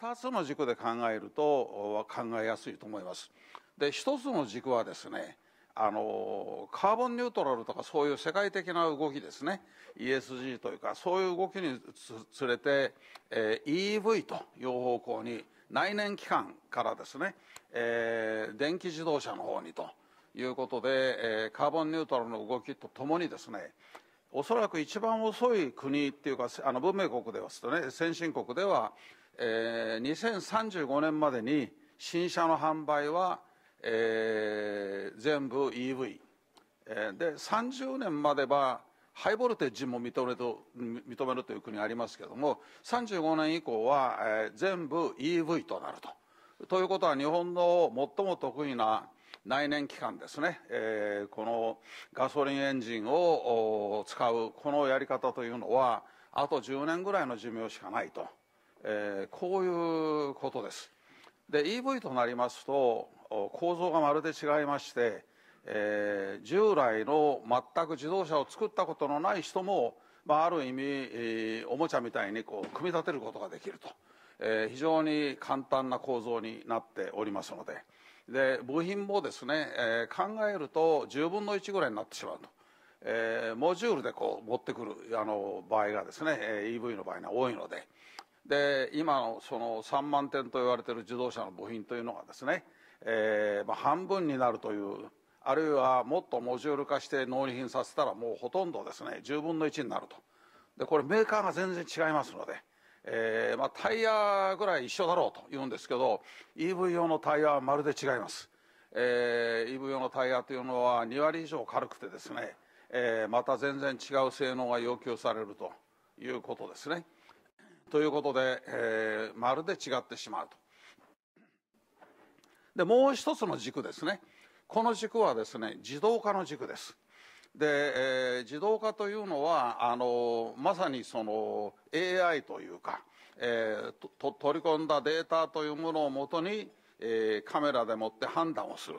2つの軸で考えると考えやすいと思います。で1つの軸はですねあのカーボンニュートラルとかそういう世界的な動きですね ESG というかそういう動きにつれて、えー、EV という方向に内燃機関からですね、えー、電気自動車の方にということで、えー、カーボンニュートラルの動きとともにですねおそらく一番遅い国っていうかあの文明国ではですね先進国ではえー、2035年までに新車の販売は、えー、全部 EV、えー、で30年まではハイボルテージも認めと認めるという国ありますけれども35年以降は、えー、全部 EV となると。ということは日本の最も得意な内燃機関ですね、えー、このガソリンエンジンを使うこのやり方というのはあと10年ぐらいの寿命しかないと。えー、こういうことですで EV となりますと構造がまるで違いまして、えー、従来の全く自動車を作ったことのない人も、まあ、ある意味、えー、おもちゃみたいにこう組み立てることができると、えー、非常に簡単な構造になっておりますのでで部品もですね、えー、考えると10分の1ぐらいになってしまうと。えー、モジュールでこう持ってくるあの場合がですね EV の場合には多いのでで今のその3万点と言われている自動車の部品というのがですね、えーまあ、半分になるというあるいはもっとモジュール化して納品させたらもうほとんどですね10分の1になるとでこれメーカーが全然違いますので、えーまあ、タイヤぐらい一緒だろうと言うんですけど EV 用のタイヤはまるで違います、えー、EV 用のタイヤというのは2割以上軽くてですね、えー、また全然違う性能が要求されるということですねということで、えー、まるで違ってしまうと。でもう一つの軸ですねこの軸はですね自動化の軸です。で、えー、自動化というのはあのまさにその AI というか、えー、と取り込んだデータというものをもとに、えー、カメラでもって判断をする、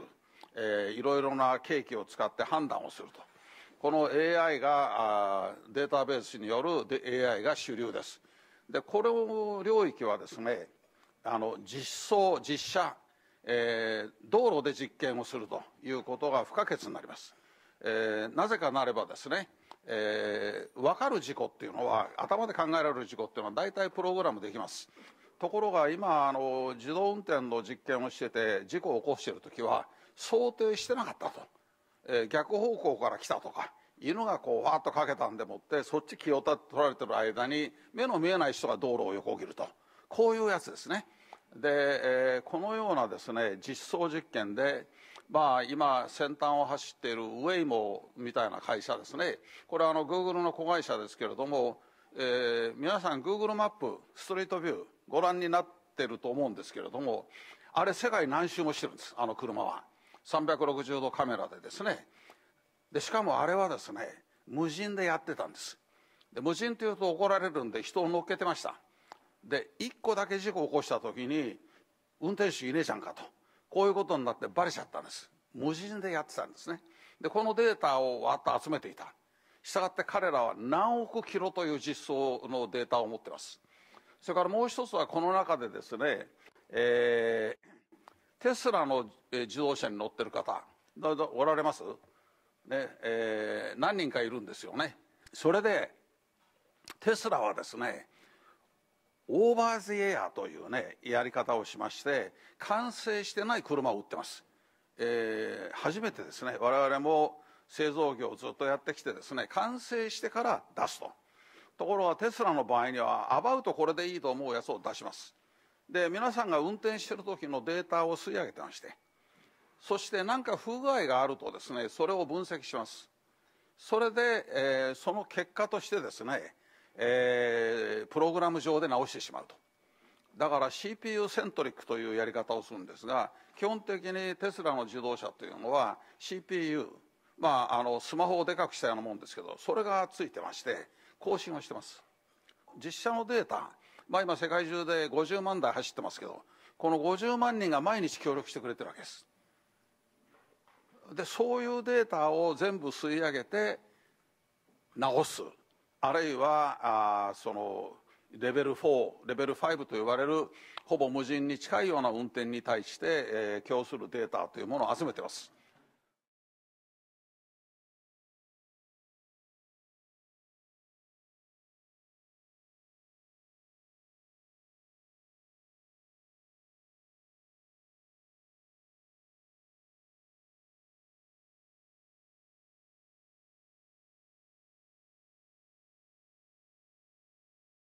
えー、いろいろなケ器を使って判断をするとこの AI があーデータベースによる AI が主流です。でこの領域はですねあの実装実車、えー、道路で実験をするということが不可欠になります、えー、なぜかなればですね、えー、分かる事故っていうのは頭で考えられる事故っていうのは大体プログラムできますところが今あの自動運転の実験をしてて事故を起こしている時は想定してなかったと、えー、逆方向から来たとか犬がこうわっとかけたんでもってそっち気を取られてる間に目の見えない人が道路を横切るとこういうやつですね。で、えー、このようなですね実装実験で、まあ、今先端を走っているウェイモみたいな会社ですねこれはあのグーグルの子会社ですけれども、えー、皆さんグーグルマップストリートビューご覧になってると思うんですけれどもあれ世界何周もしてるんですあの車は360度カメラでですねでしかもあれはですね無人でやってたんですで無人というと怒られるんで人を乗っけてましたで1個だけ事故を起こした時に運転手いねえじゃんかとこういうことになってバレちゃったんです無人でやってたんですねでこのデータをわっと集めていたしたがって彼らは何億キロという実装のデータを持ってますそれからもう一つはこの中でですね、えー、テスラの自動車に乗ってる方おられますねえー、何人かいるんですよねそれでテスラはですねオーバーズエアというねやり方をしまして完成してない車を売ってます、えー、初めてですね我々も製造業をずっとやってきてですね完成してから出すとところがテスラの場合にはアバウトこれでいいと思うやつを出しますで皆さんが運転してる時のデータを吸い上げてましてそして何か不具合があるとですねそれを分析しますそれで、えー、その結果としてですね、えー、プログラム上で直してしまうとだから CPU セントリックというやり方をするんですが基本的にテスラの自動車というのは CPU まあ、あのスマホをでかくしたようなもんですけどそれがついてまして更新をしてます実写のデータ、まあ、今世界中で50万台走ってますけどこの50万人が毎日協力してくれてるわけですでそういうデータを全部吸い上げて直すあるいはあそのレベル4レベル5と呼ばれるほぼ無人に近いような運転に対して、えー、供するデータというものを集めてます